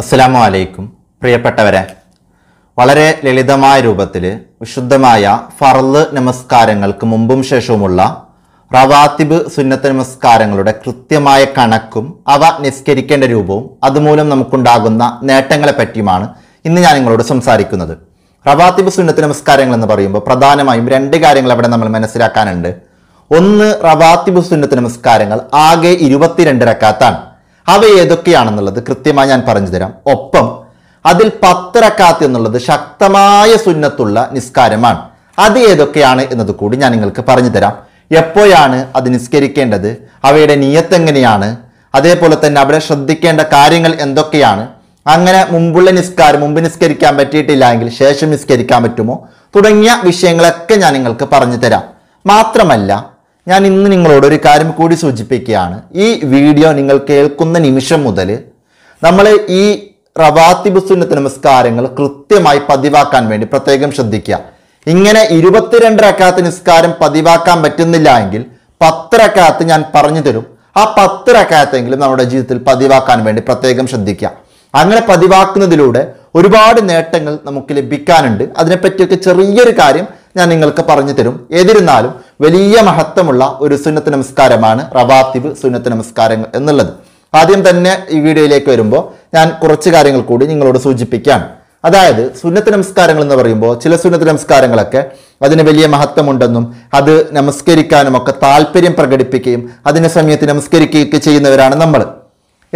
അസ്സലാമു അലൈക്കും പ്രിയപ്പെട്ടവരെ വളരെ ലളിതമായ രൂപത്തിൽ വിശുദ്ധമായ ഫർള് നമസ്കാരങ്ങൾക്ക് മുമ്പും ശേഷവുമുള്ള റവാത്തിബ് സുന്നത്ത് നമസ്കാരങ്ങളുടെ കൃത്യമായ കണക്കും അവ നിസ്കരിക്കേണ്ട രൂപവും അതുമൂലം നമുക്കുണ്ടാകുന്ന നേട്ടങ്ങളെ പറ്റിയുമാണ് ഇന്ന് ഞാൻ നിങ്ങളോട് സംസാരിക്കുന്നത് റവാത്തിബ് സുന്നത്ത് നമസ്കാരങ്ങൾ എന്ന് പറയുമ്പോൾ പ്രധാനമായും രണ്ട് കാര്യങ്ങൾ അവിടെ നമ്മൾ മനസ്സിലാക്കാനുണ്ട് ഒന്ന് റവാത്തിബ് സുന്നത്ത് നമസ്കാരങ്ങൾ ആകെ ഇരുപത്തിരണ്ട് രക്കാത്താണ് അവ ഏതൊക്കെയാണെന്നുള്ളത് കൃത്യമായി ഞാൻ പറഞ്ഞു തരാം ഒപ്പം അതിൽ പത്തരക്കാത്ത് എന്നുള്ളത് ശക്തമായ സുന്നത്തുള്ള നിസ്കാരമാണ് അത് ഏതൊക്കെയാണ് എന്നത് കൂടി ഞാൻ നിങ്ങൾക്ക് പറഞ്ഞു തരാം എപ്പോഴാണ് അത് നിസ്കരിക്കേണ്ടത് അവയുടെ നിയത്ത് എങ്ങനെയാണ് അതേപോലെ തന്നെ അവിടെ ശ്രദ്ധിക്കേണ്ട കാര്യങ്ങൾ എന്തൊക്കെയാണ് അങ്ങനെ മുമ്പുള്ള നിസ്കാരം മുമ്പ് നിസ്കരിക്കാൻ പറ്റിയിട്ടില്ല എങ്കിൽ ശേഷം നിസ്കരിക്കാൻ പറ്റുമോ തുടങ്ങിയ വിഷയങ്ങളൊക്കെ ഞാൻ നിങ്ങൾക്ക് പറഞ്ഞു തരാം മാത്രമല്ല ഞാൻ ഇന്ന് നിങ്ങളോട് ഒരു കാര്യം കൂടി സൂചിപ്പിക്കുകയാണ് ഈ വീഡിയോ നിങ്ങൾ കേൾക്കുന്ന നിമിഷം മുതൽ നമ്മൾ ഈ റവാത്തിബ് സുന്നത്ത് നമസ്കാരങ്ങൾ കൃത്യമായി പതിവാക്കാൻ വേണ്ടി പ്രത്യേകം ശ്രദ്ധിക്കുക ഇങ്ങനെ ഇരുപത്തിരണ്ട് അക്കാത്ത നിസ്കാരം പതിവാക്കാൻ പറ്റുന്നില്ല എങ്കിൽ പത്തരക്കാത്ത് ഞാൻ പറഞ്ഞു തരും ആ പത്തരക്കാത്തെങ്കിലും നമ്മുടെ ജീവിതത്തിൽ പതിവാക്കാൻ വേണ്ടി പ്രത്യേകം ശ്രദ്ധിക്കുക അങ്ങനെ പതിവാക്കുന്നതിലൂടെ ഒരുപാട് നേട്ടങ്ങൾ നമുക്ക് ലഭിക്കാനുണ്ട് അതിനെപ്പറ്റിയൊക്കെ ചെറിയൊരു കാര്യം ഞാൻ നിങ്ങൾക്ക് പറഞ്ഞു തരും എന്നിരുന്നാലും വലിയ മഹത്വമുള്ള ഒരു സുന്നത്ത് നമസ്കാരമാണ് റവാത്തിബ് സുന്നത്ത് നമസ്കാരങ്ങൾ എന്നുള്ളത് ആദ്യം തന്നെ ഈ വീഡിയോയിലേക്ക് വരുമ്പോൾ ഞാൻ കുറച്ച് കാര്യങ്ങൾ കൂടി നിങ്ങളോട് സൂചിപ്പിക്കാം അതായത് സുന്നത്ത് നമസ്കാരങ്ങൾ എന്ന് പറയുമ്പോൾ ചില സുന്നത്ത് നമസ്കാരങ്ങളൊക്കെ അതിന് വലിയ മഹത്വമുണ്ടെന്നും അത് നമസ്കരിക്കാനും ഒക്കെ താല്പര്യം പ്രകടിപ്പിക്കുകയും അതിന് സമയത്ത് നമസ്കരിക്കുകയൊക്കെ ചെയ്യുന്നവരാണ് നമ്മൾ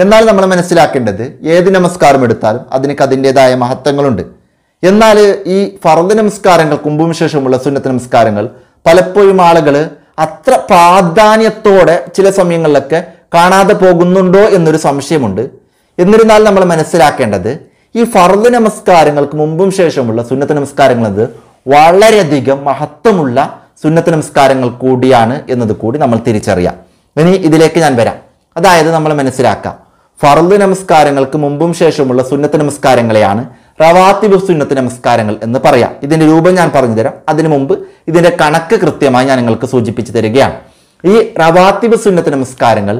എന്നാൽ നമ്മൾ മനസ്സിലാക്കേണ്ടത് ഏത് നമസ്കാരം എടുത്താലും അതിനൊക്കെ അതിൻ്റെതായ മഹത്വങ്ങളുണ്ട് എന്നാൽ ഈ ഫറദ് നമസ്കാരങ്ങൾ കുമ്പും ശേഷമുള്ള സുന്നത്ത് നമസ്കാരങ്ങൾ പലപ്പോഴും ആളുകൾ അത്ര പ്രാധാന്യത്തോടെ ചില സമയങ്ങളിലൊക്കെ കാണാതെ പോകുന്നുണ്ടോ എന്നൊരു സംശയമുണ്ട് എന്നിരുന്നാൽ നമ്മൾ മനസ്സിലാക്കേണ്ടത് ഈ ഫർദ് നമസ്കാരങ്ങൾക്ക് മുമ്പും ശേഷമുള്ള സുന്നത്ത് നമസ്കാരങ്ങൾ എന്നത് വളരെയധികം മഹത്വമുള്ള സുന്നത്ത് നമസ്കാരങ്ങൾ കൂടിയാണ് എന്നത് കൂടി നമ്മൾ തിരിച്ചറിയാം ഇനി ഇതിലേക്ക് ഞാൻ വരാം അതായത് നമ്മൾ മനസ്സിലാക്കാം ഫർദ് നമസ്കാരങ്ങൾക്ക് മുമ്പും ശേഷമുള്ള സുന്നത്ത് നമസ്കാരങ്ങളെയാണ് റവാത്തിബ് സുന്നത്ത് നമസ്കാരങ്ങൾ എന്ന് പറയാം ഇതിന്റെ രൂപം ഞാൻ പറഞ്ഞു തരാം അതിനു മുമ്പ് ഇതിന്റെ കണക്ക് കൃത്യമായി ഞാൻ നിങ്ങൾക്ക് സൂചിപ്പിച്ചു തരികയാണ് ഈ റവാത്തിബ് സുന്നത്ത് നമസ്കാരങ്ങൾ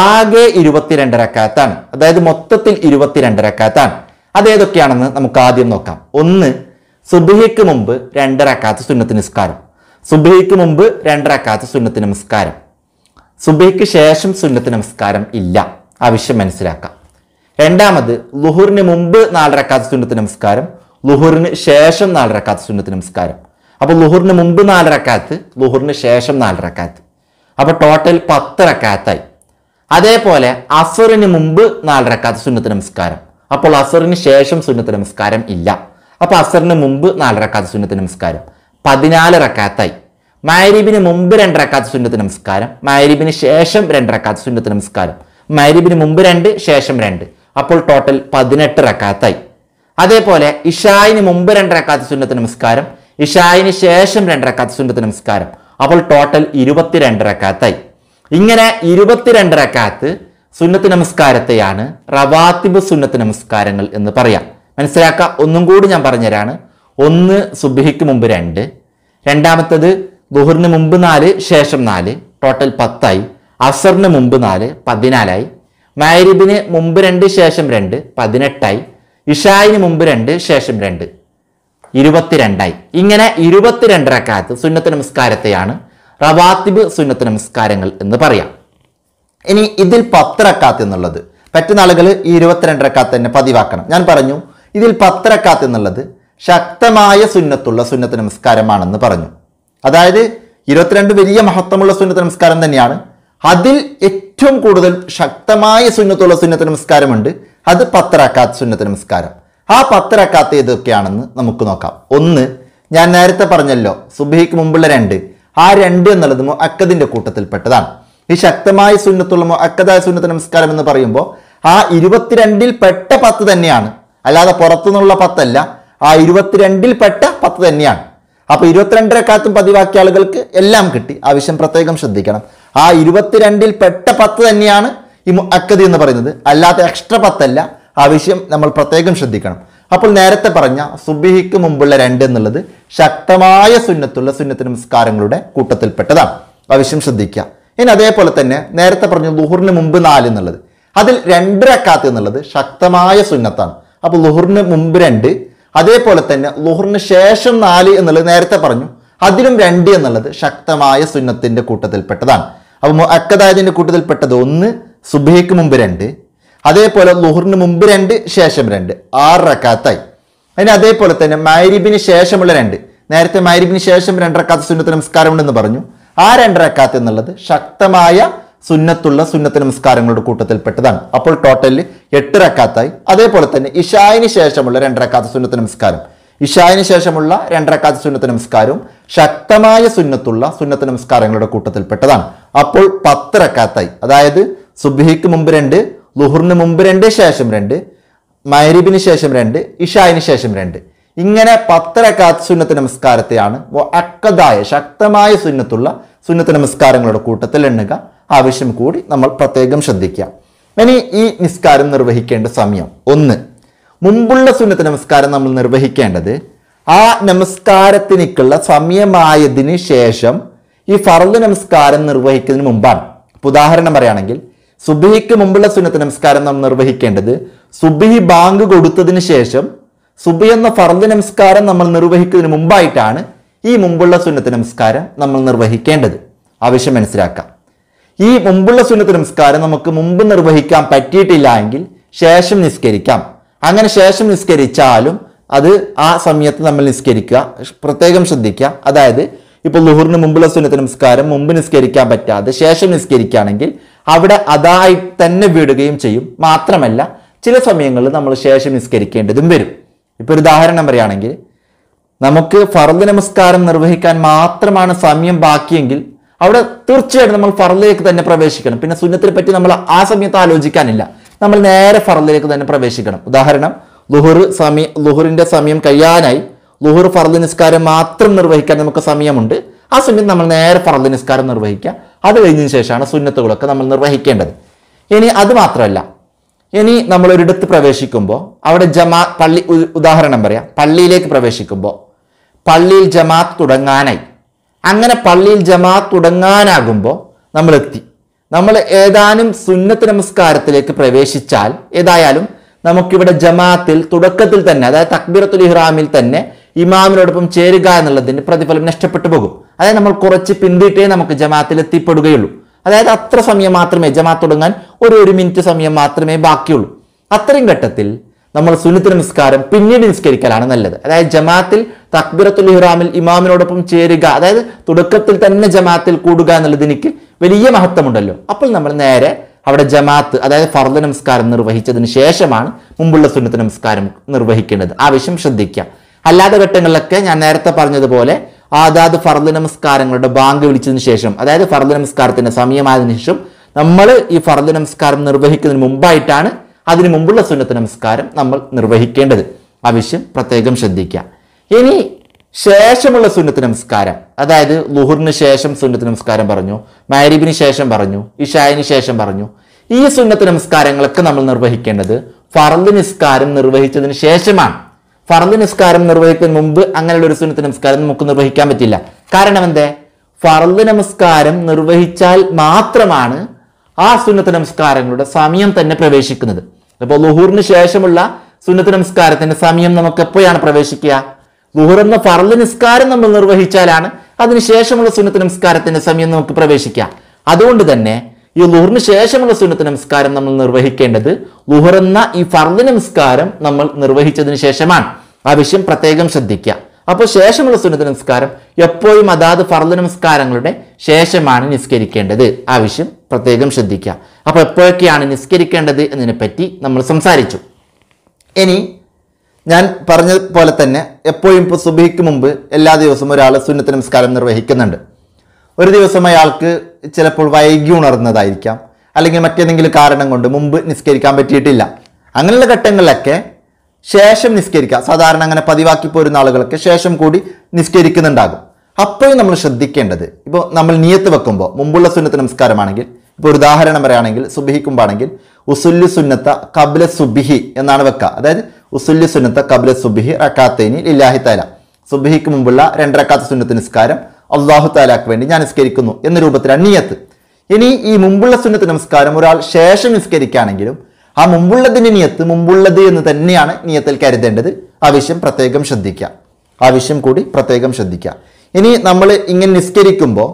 ആകെ ഇരുപത്തിരണ്ട് രക്കാത്താണ് അതായത് മൊത്തത്തിൽ ഇരുപത്തിരണ്ട് രക്കാത്താണ് അതേതൊക്കെയാണെന്ന് നമുക്ക് ആദ്യം നോക്കാം ഒന്ന് സുബിഹിക്ക് മുമ്പ് രണ്ട് സുന്നത്ത് നിസ്കാരം സുബിഹിക്ക് മുമ്പ് രണ്ട് സുന്നത്ത് നമസ്കാരം സുബിഹിക്ക് ശേഷം സുന്നത്ത് നമസ്കാരം ഇല്ല ആവശ്യം മനസ്സിലാക്കാം രണ്ടാമത് ലുഹുറിന് മുമ്പ് നാലരക്കാത്ത സുന്നത്ത് നമസ്കാരം ലുഹുറിന് ശേഷം നാലരക്കാത്ത സുന്നത്ത് നമസ്കാരം അപ്പോൾ ലുഹുറിന് മുമ്പ് നാലരക്കാത്ത് ലുഹുറിന് ശേഷം നാലരക്കാത്ത് അപ്പോൾ ടോട്ടൽ പത്തരക്കാത്തായി അതേപോലെ അസറിന് മുമ്പ് നാലരക്കാത്ത സുന്നത്ത് നമസ്കാരം അപ്പോൾ അസറിന് ശേഷം സുന്നത്ത് നമസ്കാരം ഇല്ല അപ്പോൾ അസറിന് മുമ്പ് നാലരക്കാത്ത സുന്നത്ത് നമസ്കാരം പതിനാല് റക്കാത്തായി മാരീബിന് മുമ്പ് രണ്ട് സുന്നത്ത് നമസ്കാരം മാരീബിന് ശേഷം രണ്ട് സുന്നത്ത് നമസ്കാരം മൈരിബിന് മുമ്പ് രണ്ട് ശേഷം രണ്ട് അപ്പോൾ ടോട്ടൽ പതിനെട്ട് റക്കാത്തായി അതേപോലെ ഇഷായിന് മുമ്പ് രണ്ട് റക്കാത്ത് സുന്നത്ത് നമസ്കാരം ഇഷായിന് ശേഷം രണ്ട് റക്കാത്ത് സുന്നത്ത് നമസ്കാരം അപ്പോൾ ടോട്ടൽ ഇരുപത്തിരണ്ട് റക്കാത്തായി ഇങ്ങനെ ഇരുപത്തിരണ്ട് റക്കാത്ത് സുന്നത്ത് നമസ്കാരത്തെയാണ് റവാത്തിബ് സുന്നത്ത് നമസ്കാരങ്ങൾ എന്ന് പറയാം മനസ്സിലാക്കുക ഒന്നും കൂടി ഞാൻ പറഞ്ഞുതരാണ് ഒന്ന് സുബിഹിക്ക് മുമ്പ് രണ്ട് രണ്ടാമത്തത് ദുഹറിന് മുമ്പ് നാല് ശേഷം നാല് ടോട്ടൽ പത്തായി അസറിന് മുമ്പ് നാല് പതിനാലായി മാരിബിന് മുമ്പ് രണ്ട് ശേഷം രണ്ട് പതിനെട്ടായി ഇഷായിന് മുമ്പ് രണ്ട് ശേഷം രണ്ട് ഇരുപത്തിരണ്ടായി ഇങ്ങനെ ഇരുപത്തിരണ്ട് റക്കാത്ത് സുന്നത്ത് നമസ്കാരത്തെയാണ് റവാത്തിബ് സുന്നത്ത് നമസ്കാരങ്ങൾ എന്ന് പറയാം ഇനി ഇതിൽ പത്ത് എന്നുള്ളത് പറ്റുന്ന ആളുകൾ ഈ ഇരുപത്തിരണ്ട് തന്നെ പതിവാക്കണം ഞാൻ പറഞ്ഞു ഇതിൽ പത്ത് എന്നുള്ളത് ശക്തമായ സുന്നത്തുള്ള സുന്നത്ത് നമസ്കാരമാണെന്ന് പറഞ്ഞു അതായത് ഇരുപത്തിരണ്ട് വലിയ മഹത്വമുള്ള സുന്നത്ത് നമസ്കാരം തന്നെയാണ് അതിൽ ഏറ്റവും കൂടുതൽ ശക്തമായ സുന്നത്തുള്ള സുന്നത്ത് നമസ്കാരമുണ്ട് അത് പത്തറക്കാത്ത് സുന്നത്ത് നമസ്കാരം ആ പത്തറക്കാത്ത് ഏതൊക്കെയാണെന്ന് നമുക്ക് നോക്കാം ഒന്ന് ഞാൻ നേരത്തെ പറഞ്ഞല്ലോ സുബഹിക്ക് മുമ്പുള്ള രണ്ട് ആ രണ്ട് എന്നുള്ളത് അക്കദിന്റെ കൂട്ടത്തിൽപ്പെട്ടതാണ് ഈ ശക്തമായ സുന്നത്തുള്ള അക്കദായ സുന്നത്ത് നമസ്കാരം എന്ന് പറയുമ്പോൾ ആ ഇരുപത്തിരണ്ടിൽ പെട്ട പത്ത് തന്നെയാണ് അല്ലാതെ പുറത്തുനിന്നുള്ള പത്തല്ല ആ ഇരുപത്തിരണ്ടിൽ പെട്ട പത്ത് തന്നെയാണ് അപ്പോൾ കാത്തും പതിവാക്കിയ ആളുകൾക്ക് എല്ലാം കിട്ടി ആവശ്യം പ്രത്യേകം ശ്രദ്ധിക്കണം ആ ഇരുപത്തിരണ്ടിൽ പെട്ട പത്ത് തന്നെയാണ് ഈ അക്കതി എന്ന് പറയുന്നത് അല്ലാത്ത എക്സ്ട്രാ പത്തല്ല ആ വിഷയം നമ്മൾ പ്രത്യേകം ശ്രദ്ധിക്കണം അപ്പോൾ നേരത്തെ പറഞ്ഞ സുബിഹിക്ക് മുമ്പുള്ള രണ്ട് എന്നുള്ളത് ശക്തമായ സുന്നത്തുള്ള സുന്നത്ത് നമസ്കാരങ്ങളുടെ കൂട്ടത്തിൽപ്പെട്ടതാണ് ആ വിഷയം ശ്രദ്ധിക്കുക ഇനി അതേപോലെ തന്നെ നേരത്തെ പറഞ്ഞ ലുഹുറിന് മുമ്പ് നാല് എന്നുള്ളത് അതിൽ രണ്ട് റക്കാത്ത് എന്നുള്ളത് ശക്തമായ സുന്നത്താണ് അപ്പോൾ ലുഹുറിന് മുമ്പ് രണ്ട് അതേപോലെ തന്നെ ലുഹുറിന് ശേഷം നാല് എന്നുള്ളത് നേരത്തെ പറഞ്ഞു അതിലും രണ്ട് എന്നുള്ളത് ശക്തമായ സുന്നത്തിൻ്റെ കൂട്ടത്തിൽപ്പെട്ടതാണ് അപ്പോൾ മുഅക്കദായതിൻ്റെ കൂട്ടത്തിൽപ്പെട്ടത് ഒന്ന് സുബഹയ്ക്ക് മുമ്പ് രണ്ട് അതേപോലെ ലുഹറിന് മുമ്പ് രണ്ട് ശേഷം രണ്ട് ആറ് റക്കാത്തായി അതിന് അതേപോലെ തന്നെ മൈരിബിന് ശേഷമുള്ള രണ്ട് നേരത്തെ മൈരിബിന് ശേഷം രണ്ടരക്കാത്ത സുന്നത്ത് നമസ്കാരമുണ്ടെന്ന് പറഞ്ഞു ആ രണ്ടരക്കാത്ത് എന്നുള്ളത് ശക്തമായ സുന്നത്തുള്ള സുന്നത്ത് നമസ്കാരങ്ങളുടെ കൂട്ടത്തിൽപ്പെട്ടതാണ് അപ്പോൾ ടോട്ടലിൽ എട്ട് റക്കാത്തായി അതേപോലെ തന്നെ ഇഷായിന് ശേഷമുള്ള രണ്ടരക്കാത്ത സുന്നത്ത് നമസ്കാരം ഇഷായന് ശേഷമുള്ള രണ്ടരക്കാത്ത സുന്നത്ത് നമസ്കാരവും ശക്തമായ സുന്നത്തുള്ള സുന്നത്ത് നമസ്കാരങ്ങളുടെ കൂട്ടത്തിൽപ്പെട്ടതാണ് അപ്പോൾ പത്തരക്കാത്തായി അതായത് സുബിഹിക്ക് മുമ്പ് രണ്ട് ലുഹറിന് മുമ്പ് രണ്ട് ശേഷം രണ്ട് മൈരീബിന് ശേഷം രണ്ട് ഇഷായന് ശേഷം രണ്ട് ഇങ്ങനെ പത്തരക്കാത്ത സുന്നത്ത് നമസ്കാരത്തെയാണ് അക്കതായ ശക്തമായ സുന്നത്തുള്ള സുന്നത്ത് നമസ്കാരങ്ങളുടെ കൂട്ടത്തിൽ എണ്ണുക ആവശ്യം കൂടി നമ്മൾ പ്രത്യേകം ശ്രദ്ധിക്കുക ഇനി ഈ നിസ്കാരം നിർവഹിക്കേണ്ട സമയം ഒന്ന് മുമ്പുള്ള സുന്നത്ത് നമസ്കാരം നമ്മൾ നിർവഹിക്കേണ്ടത് ആ നമസ്കാരത്തിനേക്കുള്ള സമയമായതിന് ശേഷം ഈ ഫറുദ് നമസ്കാരം നിർവഹിക്കുന്നതിന് മുമ്പാണ് ഉദാഹരണം പറയുകയാണെങ്കിൽ സുബിഹിക്ക് മുമ്പുള്ള സുന്നത്ത് നമസ്കാരം നാം നിർവഹിക്കേണ്ടത് സുബിഹി ബാങ്ക് കൊടുത്തതിന് ശേഷം സുബി എന്ന ഫറുദ് നമസ്കാരം നമ്മൾ നിർവഹിക്കുന്നതിന് മുമ്പായിട്ടാണ് ഈ മുമ്പുള്ള സുന്നത്ത് നമസ്കാരം നമ്മൾ നിർവഹിക്കേണ്ടത് ആവശ്യം മനസ്സിലാക്കാം ഈ മുമ്പുള്ള സുന്നത്ത് നമസ്കാരം നമുക്ക് മുമ്പ് നിർവഹിക്കാൻ പറ്റിയിട്ടില്ല എങ്കിൽ ശേഷം നിസ്കരിക്കാം അങ്ങനെ ശേഷം നിസ്കരിച്ചാലും അത് ആ സമയത്ത് നമ്മൾ നിസ്കരിക്കുക പ്രത്യേകം ശ്രദ്ധിക്കുക അതായത് ഇപ്പോൾ ലുഹുറിന് മുമ്പുള്ള സുനത്ത് നമസ്കാരം മുമ്പ് നിസ്കരിക്കാൻ പറ്റാതെ ശേഷം നിസ്കരിക്കുകയാണെങ്കിൽ അവിടെ അതായി തന്നെ വിടുകയും ചെയ്യും മാത്രമല്ല ചില സമയങ്ങളിൽ നമ്മൾ ശേഷം നിസ്കരിക്കേണ്ടതും വരും ഇപ്പോൾ ഒരു ഉദാഹരണം പറയുകയാണെങ്കിൽ നമുക്ക് ഫറദ് നമസ്കാരം നിർവഹിക്കാൻ മാത്രമാണ് സമയം ബാക്കിയെങ്കിൽ അവിടെ തീർച്ചയായിട്ടും നമ്മൾ ഫറദിലേക്ക് തന്നെ പ്രവേശിക്കണം പിന്നെ സുന്നത്തിനെ പറ്റി നമ്മൾ ആ സമയത്ത് ആലോചിക്കാനില്ല നമ്മൾ നേരെ ഫറലിലേക്ക് തന്നെ പ്രവേശിക്കണം ഉദാഹരണം ലുഹുർ സമയ ലുഹുറിൻ്റെ സമയം കഴിയാനായി ലുഹുർ ഫറൽ നിസ്കാരം മാത്രം നിർവഹിക്കാൻ നമുക്ക് സമയമുണ്ട് ആ സമയത്ത് നമ്മൾ നേരെ ഫറൽ നിസ്കാരം നിർവഹിക്കുക അത് കഴിഞ്ഞതിന് ശേഷമാണ് സുന്നത്തുകളൊക്കെ നമ്മൾ നിർവഹിക്കേണ്ടത് ഇനി അത് മാത്രമല്ല ഇനി നമ്മൾ ഒരിടത്ത് പ്രവേശിക്കുമ്പോൾ അവിടെ ജമാ പള്ളി ഉദാഹരണം പറയാം പള്ളിയിലേക്ക് പ്രവേശിക്കുമ്പോൾ പള്ളിയിൽ ജമാഅത്ത് തുടങ്ങാനായി അങ്ങനെ പള്ളിയിൽ ജമാഅത്ത് തുടങ്ങാനാകുമ്പോൾ നമ്മൾ എത്തി നമ്മൾ ഏതാനും സുന്നത്ത് നമസ്കാരത്തിലേക്ക് പ്രവേശിച്ചാൽ ഏതായാലും നമുക്കിവിടെ ജമാഅത്തിൽ തുടക്കത്തിൽ തന്നെ അതായത് തക്ബീറത്തുൽ ഇഹ്റാമിൽ തന്നെ ഇമാമിനോടൊപ്പം ചേരുക എന്നുള്ളതിന് പ്രതിഫലം നഷ്ടപ്പെട്ടു പോകും അതായത് നമ്മൾ കുറച്ച് പിന്തിട്ടേ നമുക്ക് ജമാഅത്തിൽ എത്തിപ്പെടുകയുള്ളൂ അതായത് അത്ര സമയം മാത്രമേ ജമാഅത്ത് തുടങ്ങാൻ ഒരു ഒരു മിനിറ്റ് സമയം മാത്രമേ ബാക്കിയുള്ളൂ അത്രയും ഘട്ടത്തിൽ നമ്മൾ സുനിത്ര നിസ്കാരം പിന്നീട് നിസ്കരിക്കലാണ് നല്ലത് അതായത് ജമാത്തിൽ തക്ബിറത്തുൽ ഇഹ്റാമിൽ ഇമാമിനോടൊപ്പം ചേരുക അതായത് തുടക്കത്തിൽ തന്നെ ജമാത്തിൽ കൂടുക എന്നുള്ളത് എനിക്ക് വലിയ മഹത്വമുണ്ടല്ലോ അപ്പോൾ നമ്മൾ നേരെ അവിടെ ജമാത്ത് അതായത് ഫർദ നമസ്കാരം നിർവഹിച്ചതിന് ശേഷമാണ് മുമ്പുള്ള സുന്നത്ത് നമസ്കാരം നിർവഹിക്കേണ്ടത് ആവശ്യം ശ്രദ്ധിക്കുക അല്ലാത്ത ഘട്ടങ്ങളിലൊക്കെ ഞാൻ നേരത്തെ പറഞ്ഞതുപോലെ ആദാദ് ഫർദ നമസ്കാരങ്ങളുടെ ബാങ്ക് വിളിച്ചതിന് ശേഷം അതായത് ഫർദ നമസ്കാരത്തിന്റെ സമയമായതിനു ശേഷം നമ്മൾ ഈ ഫർദ നമസ്കാരം നിർവഹിക്കുന്നതിന് മുമ്പായിട്ടാണ് അതിനു മുമ്പുള്ള സുന്നത്ത് നമസ്കാരം നമ്മൾ നിർവഹിക്കേണ്ടത് ആവശ്യം പ്രത്യേകം ശ്രദ്ധിക്കുക ഇനി ശേഷമുള്ള സുന്നത്ത് നമസ്കാരം അതായത് ലുഹുറിന് ശേഷം സുന്നത്ത് നമസ്കാരം പറഞ്ഞു മാരിബിന് ശേഷം പറഞ്ഞു ഇഷായന് ശേഷം പറഞ്ഞു ഈ സുന്നത്ത് നമസ്കാരങ്ങളൊക്കെ നമ്മൾ നിർവഹിക്കേണ്ടത് ഫറദ് നിസ്കാരം നിർവഹിച്ചതിന് ശേഷമാണ് ഫറദ് നിസ്കാരം നിർവഹിക്കുന്നതിന് മുമ്പ് അങ്ങനെയുള്ള ഒരു സുന്നത്ത് നമസ്കാരം നമുക്ക് നിർവഹിക്കാൻ പറ്റില്ല കാരണം എന്തേ ഫറദ് നമസ്കാരം നിർവഹിച്ചാൽ മാത്രമാണ് ആ സുന്നത്ത് നമസ്കാരങ്ങളുടെ സമയം തന്നെ പ്രവേശിക്കുന്നത് അപ്പൊ ലുഹൂറിന് ശേഷമുള്ള സുന്നത്ത് നമസ്കാരത്തിന്റെ സമയം നമുക്ക് എപ്പോഴാണ് പ്രവേശിക്കുക ലുഹുർ എന്ന ഫറല് നിസ്കാരം നമ്മൾ നിർവഹിച്ചാലാണ് അതിനുശേഷമുള്ള സുന്നത്ത് നമസ്കാരത്തിന്റെ സമയം നമുക്ക് പ്രവേശിക്കാം അതുകൊണ്ട് തന്നെ ഈ ലുഹറിന് ശേഷമുള്ള സുന്നത്ത് നമസ്കാരം നമ്മൾ നിർവഹിക്കേണ്ടത് ലുഹർ എന്ന ഈ ഫർദ് നമസ്കാരം നമ്മൾ നിർവഹിച്ചതിന് ശേഷമാണ് ആ വിഷയം പ്രത്യേകം ശ്രദ്ധിക്കാം അപ്പോൾ ശേഷമുള്ള സുന്നത്ത് നമസ്കാരം എപ്പോഴും അതാത് ഫർദ് നമസ്കാരങ്ങളുടെ ശേഷമാണ് നിസ്കരിക്കേണ്ടത് ആവശ്യം പ്രത്യേകം ശ്രദ്ധിക്കുക അപ്പോൾ എപ്പോഴൊക്കെയാണ് നിസ്കരിക്കേണ്ടത് എന്നതിനെപ്പറ്റി നമ്മൾ സംസാരിച്ചു ഇനി ഞാൻ പറഞ്ഞ പോലെ തന്നെ എപ്പോഴും ഇപ്പോൾ സുബിക്ക് മുമ്പ് എല്ലാ ദിവസവും ഒരാൾ സുന്നത്ത് നമസ്കാരം നിർവഹിക്കുന്നുണ്ട് ഒരു ദിവസം അയാൾക്ക് ചിലപ്പോൾ വൈകി ഉണർന്നതായിരിക്കാം അല്ലെങ്കിൽ മറ്റേതെങ്കിലും കാരണം കൊണ്ട് മുമ്പ് നിസ്കരിക്കാൻ പറ്റിയിട്ടില്ല അങ്ങനെയുള്ള ഘട്ടങ്ങളിലൊക്കെ ശേഷം നിസ്കരിക്കുക സാധാരണ അങ്ങനെ പതിവാക്കി പോരുന്ന ആളുകൾക്ക് ശേഷം കൂടി നിസ്കരിക്കുന്നുണ്ടാകും അപ്പോഴും നമ്മൾ ശ്രദ്ധിക്കേണ്ടത് ഇപ്പോൾ നമ്മൾ നീയത്ത് വെക്കുമ്പോൾ മുമ്പുള്ള സുന്നത്ത് നമസ്കാരമാണെങ്കിൽ ഇപ്പോൾ ഒരു ഉദാഹരണം പറയുകയാണെങ്കിൽ സുബിഹിക്കുമ്പാണെങ്കിൽ ഉസുല്ലു സുന്നത്ത കബ്ല സുബിഹി എന്നാണ് വെക്കുക അതായത് ഉസുല്ലു സുന്നത്ത കബല സുബിഹി റക്കാത്തേനി ലില്ലാഹി താല സുബിഹിക്ക് മുമ്പുള്ള രണ്ടരക്കാത്ത സുന്നത്ത് നിസ്കാരം അള്ളാഹു താലാക്ക് വേണ്ടി ഞാൻ നിസ്കരിക്കുന്നു എന്ന രൂപത്തിലാണ് നീയത്ത് ഇനി ഈ മുമ്പുള്ള സുന്നത്ത് നമസ്കാരം ഒരാൾ ശേഷം നിസ്കരിക്കുകയാണെങ്കിലും ആ മുമ്പുള്ളതിന് നിയത്ത് മുമ്പുള്ളത് എന്ന് തന്നെയാണ് നിയത്തിൽ കരുതേണ്ടത് ആവശ്യം പ്രത്യേകം ശ്രദ്ധിക്കുക ആവശ്യം കൂടി പ്രത്യേകം ശ്രദ്ധിക്കുക ഇനി നമ്മൾ ഇങ്ങനെ നിസ്കരിക്കുമ്പോൾ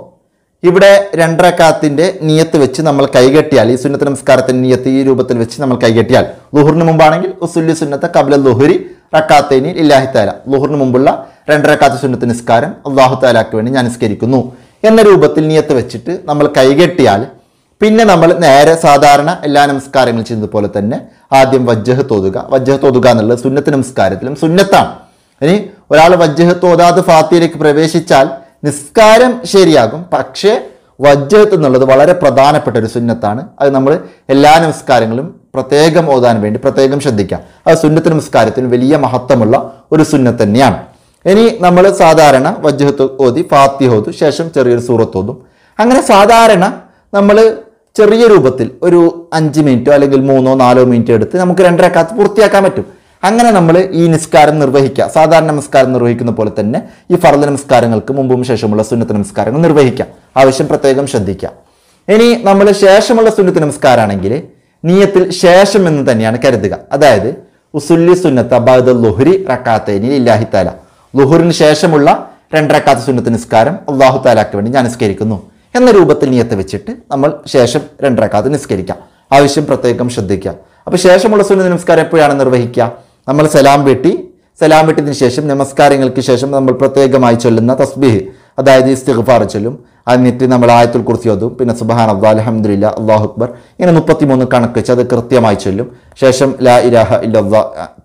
ഇവിടെ രണ്ടരക്കാത്തിൻ്റെ നിയത്ത് വെച്ച് നമ്മൾ കൈകെട്ടിയാൽ ഈ സുന്നത്ത് നമസ്കാരത്തിൻ്റെ നിയത്ത് ഈ രൂപത്തിൽ വെച്ച് നമ്മൾ കൈകെട്ടിയാൽ ലുഹുറിന് മുമ്പാണെങ്കിൽ ഉസുല്ലി സുന്നത്ത് കബല ലുഹുരി റക്കാത്തേനി ഇല്ലാഹി താല ലുഹുറിന് മുമ്പുള്ള രണ്ടരക്കാത്ത സുന്നത്ത് നിസ്കാരം അള്ളാഹു താലാക്ക് വേണ്ടി ഞാൻ നിസ്കരിക്കുന്നു എന്ന രൂപത്തിൽ നിയത്ത് വെച്ചിട്ട് നമ്മൾ കൈകെട്ടിയാൽ പിന്നെ നമ്മൾ നേരെ സാധാരണ എല്ലാ നമസ്കാരങ്ങളും ചെയ്യുന്നത് പോലെ തന്നെ ആദ്യം വജ്ജഹ് തോതുക വജ്ജഹ് തോതുക എന്നുള്ളത് സുന്നത്ത് നമസ്കാരത്തിലും സുന്നത്താണ് ഇനി ഒരാൾ വജ്ജഹ് തോതാതെ ഫാത്തിയിലേക്ക് പ്രവേശിച്ചാൽ നിസ്കാരം ശരിയാകും പക്ഷേ വജ്ജഹത്ത് എന്നുള്ളത് വളരെ പ്രധാനപ്പെട്ട ഒരു സുന്നത്താണ് അത് നമ്മൾ എല്ലാ നമസ്കാരങ്ങളും പ്രത്യേകം ഓതാൻ വേണ്ടി പ്രത്യേകം ശ്രദ്ധിക്കാം അത് സുന്നത്ത് നമസ്കാരത്തിന് വലിയ മഹത്വമുള്ള ഒരു സുന്നത്ത് തന്നെയാണ് ഇനി നമ്മൾ സാധാരണ വജ്ജഹത്ത് ഓതി ഫാത്തിഹ ഓതു ശേഷം ചെറിയൊരു സൂറത്ത് ഓതും അങ്ങനെ സാധാരണ നമ്മൾ ചെറിയ രൂപത്തിൽ ഒരു അഞ്ച് മിനിറ്റോ അല്ലെങ്കിൽ മൂന്നോ നാലോ മിനിറ്റോ എടുത്ത് നമുക്ക് രണ്ടരക്കാത്ത് പൂർത്തിയാക്കാൻ പറ്റും അങ്ങനെ നമ്മൾ ഈ നിസ്കാരം നിർവഹിക്കുക സാധാരണ നമസ്കാരം നിർവഹിക്കുന്ന പോലെ തന്നെ ഈ ഫർദ നമസ്കാരങ്ങൾക്ക് മുമ്പും ശേഷമുള്ള സുന്നത്ത് നമസ്കാരങ്ങൾ നിർവഹിക്കാം ആവശ്യം പ്രത്യേകം ശ്രദ്ധിക്കുക ഇനി നമ്മൾ ശേഷമുള്ള സുന്നത്ത് നമസ്കാരമാണെങ്കിൽ നീയത്തിൽ ശേഷം എന്ന് തന്നെയാണ് കരുതുക അതായത് ഉസുല്ലി സുന്നത്ത് അബാദ് ലുഹുരി റക്കാത്തേനി ഇല്ലാഹിത്താല ലുഹുറിന് ശേഷമുള്ള രണ്ടരക്കാത്ത സുന്നത്ത് നിസ്കാരം അള്ളാഹു താലാക്ക് വേണ്ടി ഞാൻ നിസ്കരിക്കുന്നു എന്ന രൂപത്തിൽ നീയത്ത് വെച്ചിട്ട് നമ്മൾ ശേഷം രണ്ടരക്കാത്ത് നിസ്കരിക്കാം ആവശ്യം പ്രത്യേകം ശ്രദ്ധിക്കുക അപ്പോൾ ശേഷമുള്ള സൂര്യ നമസ്കാരം എപ്പോഴാണ് നിർവഹിക്കുക നമ്മൾ സലാം വെട്ടി സലാം വെട്ടിയതിന് ശേഷം നമസ്കാരങ്ങൾക്ക് ശേഷം നമ്മൾ പ്രത്യേകമായി ചൊല്ലുന്ന തസ്ബീഹ് അതായത് ഇസ്തിഗ്ഫാർ ചൊല്ലും അന്നിട്ട് നമ്മൾ ആയത്തുൽ കുർത്തി ഓതും പിന്നെ സുബഹാൻ അബ്ദു അലഹമില്ല അള്ളാഹു അക്ബർ ഇങ്ങനെ മുപ്പത്തിമൂന്ന് വെച്ച് അത് കൃത്യമായി ചൊല്ലും ശേഷം ലാ ഇരാഹ ഇല്ലാ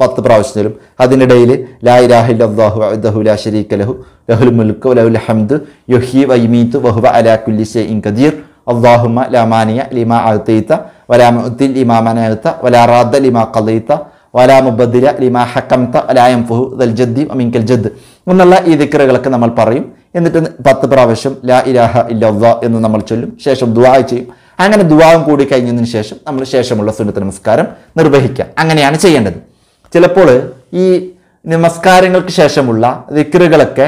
പത്ത് പ്രാവശ്യം ചൊല്ലും അതിനിടയിൽ ലാ ഇരാഹ ഇല്ലാഹു അബ്ദഹു ലാ ഷരീഖ് ലഹു ലഹുൽ മുൽക്ക് ലഹുൽ ഹംദ് യുഹി വൈമീത്ത് വഹുബ കുല്ലി ഷെ ഇൻ കദീർ അള്ളാഹുമ ലാമാനിയ ലിമാ അഴുത്തീത്ത വലാ മുദ്ദിൽ ലിമാ മനഅത്ത വലാ റാദ്ദ ലിമാ ഖലീത്ത വലാ മുബദിര ലിമാ ഹക്കംത വലാ ഫുഹു ദൽ ജദ്ദി കൽ ജദ് എന്നുള്ള ഈ ദിക്കറുകളൊക്കെ നമ്മൾ പറയും എന്നിട്ട് പത്ത് പ്രാവശ്യം ലാ ഇലാഹ ഇല്ല എന്ന് നമ്മൾ ചൊല്ലും ശേഷം ദുവാ ചെയ്യും അങ്ങനെ ദുവാവും കൂടി കഴിഞ്ഞതിന് ശേഷം നമ്മൾ ശേഷമുള്ള സുന്നത്ത് നമസ്കാരം നിർവഹിക്കുക അങ്ങനെയാണ് ചെയ്യേണ്ടത് ചിലപ്പോൾ ഈ നമസ്കാരങ്ങൾക്ക് ശേഷമുള്ള ദിക്റുകളൊക്കെ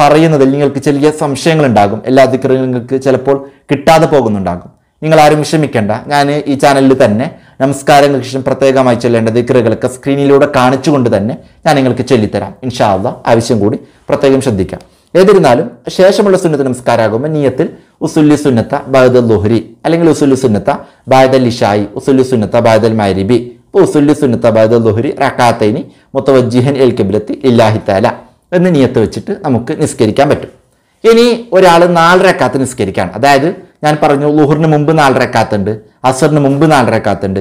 പറയുന്നതിൽ നിങ്ങൾക്ക് ചെറിയ സംശയങ്ങളുണ്ടാകും എല്ലാ ദിക്റുകളും നിങ്ങൾക്ക് ചിലപ്പോൾ കിട്ടാതെ പോകുന്നുണ്ടാകും നിങ്ങൾ ആരും വിഷമിക്കേണ്ട ഞാൻ ഈ ചാനലിൽ തന്നെ നമസ്കാരങ്ങൾക്ക് ശേഷം പ്രത്യേകമായി ചൊല്ലേണ്ട ദിക്റുകളൊക്കെ സ്ക്രീനിലൂടെ കാണിച്ചുകൊണ്ട് തന്നെ ഞാൻ നിങ്ങൾക്ക് ചൊല്ലിത്തരാം ഇൻഷാല്ല ആവശ്യം കൂടി പ്രത്യേകം ശ്രദ്ധിക്കാം ഏതിരുന്നാലും ശേഷമുള്ള സുന്നത്ത് നമസ്കാരമാകുമ്പോൾ നീയത്തിൽ ഉസുല്ലി സുന്നത്ത ബഹദൽ ലുഹരി അല്ലെങ്കിൽ ഉസുല്ലി സുന്നത്ത ബഹദൽ ഇഷായി ഉസുല്ലി സുന്നത്ത ബഹദൽ മൈരിബി ഇപ്പോൾ ഉസുല്ലി സുന്നത്ത ബഹദൽ ലുഹരി റക്കാത്തൈനി മുത്തവജിഹൻ എൽ കിബിലത്തി ഇല്ലാഹി താല എന്ന് നിയത്ത് വെച്ചിട്ട് നമുക്ക് നിസ്കരിക്കാൻ പറ്റും ഇനി ഒരാൾ നാല് റക്കാത്ത് നിസ്കരിക്കുകയാണ് അതായത് ഞാൻ പറഞ്ഞു ലുഹറിന് മുമ്പ് നാല് റക്കാത്തുണ്ട് അസറിന് മുമ്പ് നാല് റക്കാത്തുണ്ട്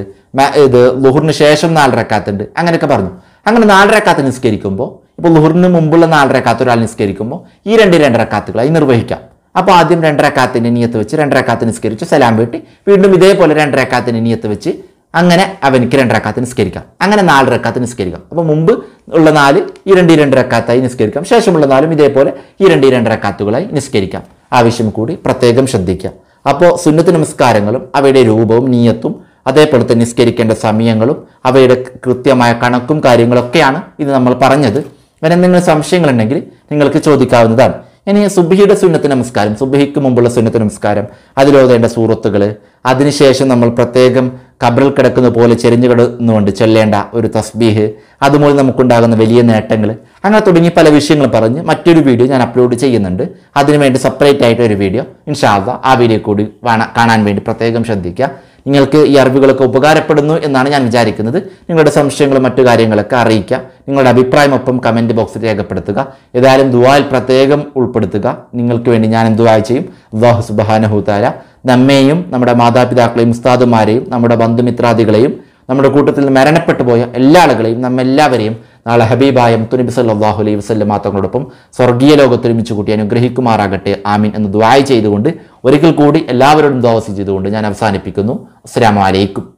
ഇത് ലുഹറിന് ശേഷം നാല് റക്കാത്തുണ്ട് അങ്ങനെയൊക്കെ പറഞ്ഞു അങ്ങനെ നാല് റക്കാത്ത് നിസ്കരിക്കുമ്പോൾ ഇപ്പോൾ ലുഹറിന് മുമ്പുള്ള നാല് റക്കാത്ത് ഒരാൾ നിസ്കരിക്കുമ്പോൾ ഈ രണ്ട് രണ്ടരക്കാത്തുകളായി നിർവഹിക്കാം അപ്പോൾ ആദ്യം രണ്ടരക്കാത്തിൻ്റെ നിയത്ത് വെച്ച് രണ്ടരക്കാത്ത് നിസ്കരിച്ച് സലാം വീട്ടി വീണ്ടും ഇതേപോലെ രണ്ടരക്കാത്തിൻ്റെ നിയത്ത് വെച്ച് അങ്ങനെ അവനിക്ക് രണ്ടരക്കാത്ത് നിസ്കരിക്കാം അങ്ങനെ നാല് റക്കാത്ത് നിസ്കരിക്കാം അപ്പോൾ മുമ്പ് ഉള്ള നാല് ഈ രണ്ട് രണ്ടരക്കാത്തായി നിസ്കരിക്കാം ശേഷമുള്ള നാലും ഇതേപോലെ ഈ രണ്ട് രണ്ടരക്കാത്തുകളായി നിസ്കരിക്കാം ആവശ്യം കൂടി പ്രത്യേകം ശ്രദ്ധിക്കുക അപ്പോൾ സുന്നത്ത് നമസ്കാരങ്ങളും അവയുടെ രൂപവും നീയത്തും അതേപോലെ തന്നെ നിസ്കരിക്കേണ്ട സമയങ്ങളും അവയുടെ കൃത്യമായ കണക്കും കാര്യങ്ങളൊക്കെയാണ് ഇത് നമ്മൾ പറഞ്ഞത് വരെ നിങ്ങൾ ഉണ്ടെങ്കിൽ നിങ്ങൾക്ക് ചോദിക്കാവുന്നതാണ് ഇനി സുബിഹിയുടെ സുന്നത്ത് നമസ്കാരം സുബിഹിക്ക് മുമ്പുള്ള സുന്നത്ത് നമസ്കാരം അതിലോതേണ്ട സുഹൃത്തുക്കൾ അതിനുശേഷം നമ്മൾ പ്രത്യേകം കബറിൽ കിടക്കുന്ന പോലെ ചെരിഞ്ഞു കിടന്നുകൊണ്ട് ചൊല്ലേണ്ട ഒരു തസ്ബീഹ് അതുമൂലം നമുക്കുണ്ടാകുന്ന വലിയ നേട്ടങ്ങൾ അങ്ങനെ തുടങ്ങി പല വിഷയങ്ങൾ പറഞ്ഞ് മറ്റൊരു വീഡിയോ ഞാൻ അപ്ലോഡ് ചെയ്യുന്നുണ്ട് അതിനുവേണ്ടി സെപ്പറേറ്റ് ആയിട്ട് ഒരു വീഡിയോ ഇൻഷാല്ല ആ വീഡിയോ കൂടി കാണാൻ വേണ്ടി പ്രത്യേകം ശ്രദ്ധിക്കുക നിങ്ങൾക്ക് ഈ അറിവുകളൊക്കെ ഉപകാരപ്പെടുന്നു എന്നാണ് ഞാൻ വിചാരിക്കുന്നത് നിങ്ങളുടെ സംശയങ്ങളും മറ്റു കാര്യങ്ങളൊക്കെ അറിയിക്കുക നിങ്ങളുടെ അഭിപ്രായം ഒപ്പം കമൻറ്റ് ബോക്സിൽ രേഖപ്പെടുത്തുക ഏതായാലും ദുവായിൽ പ്രത്യേകം ഉൾപ്പെടുത്തുക നിങ്ങൾക്ക് വേണ്ടി ഞാൻ എന്തുവാ ചെയ്യും അള്ളാഹു സുബാനഹുതാര നമ്മയും നമ്മുടെ മാതാപിതാക്കളെയും ഉസ്താദുമാരെയും നമ്മുടെ ബന്ധുമിത്രാദികളെയും നമ്മുടെ കൂട്ടത്തിൽ മരണപ്പെട്ടു പോയ എല്ലാ ആളുകളെയും നമ്മെല്ലാവരെയും നാളെ ഹബീബായ തുനബി സല്ലാഹു അലൈഹി വസ്ല്ലാം തങ്ങളോടൊപ്പം സ്വർഗീയ ഒരുമിച്ച് കൂട്ടി അനുഗ്രഹിക്കുമാറാകട്ടെ ആമീൻ എന്ന് ദ്വായ ചെയ്തുകൊണ്ട് ഒരിക്കൽ കൂടി എല്ലാവരോടും ദോസി ചെയ്തുകൊണ്ട് ഞാൻ അവസാനിപ്പിക്കുന്നു അസ്സാം വലൈക്കും